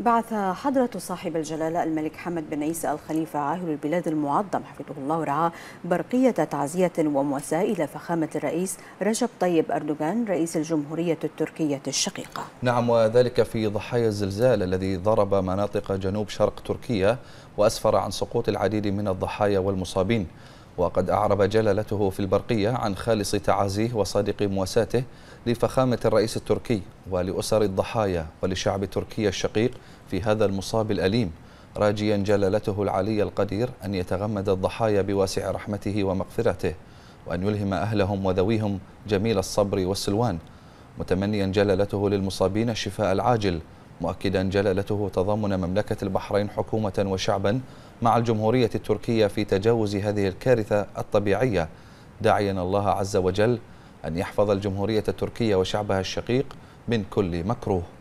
بعث حضرة صاحب الجلالة الملك حمد بن عيسى الخليفة عاهل البلاد المعظم حفظه الله ورعاه برقية تعزية ومواساة إلى فخامة الرئيس رجب طيب أردوغان رئيس الجمهورية التركية الشقيقة نعم وذلك في ضحايا الزلزال الذي ضرب مناطق جنوب شرق تركيا وأسفر عن سقوط العديد من الضحايا والمصابين وقد أعرب جلالته في البرقية عن خالص تعازيه وصادق مواساته لفخامة الرئيس التركي ولأسر الضحايا ولشعب تركيا الشقيق في هذا المصاب الأليم راجيا جلالته العلي القدير أن يتغمد الضحايا بواسع رحمته ومغفرته وأن يلهم أهلهم وذويهم جميل الصبر والسلوان متمنيا جلالته للمصابين الشفاء العاجل مؤكدا جلالته تضامن مملكة البحرين حكومة وشعبا مع الجمهورية التركية في تجاوز هذه الكارثة الطبيعية داعيا الله عز وجل أن يحفظ الجمهورية التركية وشعبها الشقيق من كل مكروه